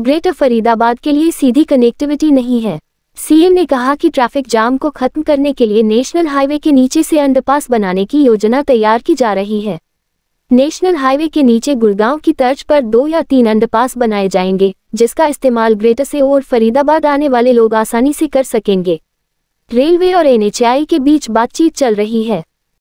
greater Faridabad के लिए सीधी connectivity नहीं है सीएम ने कहा कि ट्रैफिक जाम को खत्म करने के लिए नेशनल हाईवे के नीचे से अंडरपास बनाने की योजना तैयार की जा रही है नेशनल हाईवे के नीचे गुड़गांव की तर्ज पर दो या तीन अंडरपास बनाए जाएंगे जिसका इस्तेमाल ग्रेटर से और फरीदाबाद आने वाले लोग आसानी से कर सकेंगे रेलवे और एनएचआई के बीच बातचीत चल रही है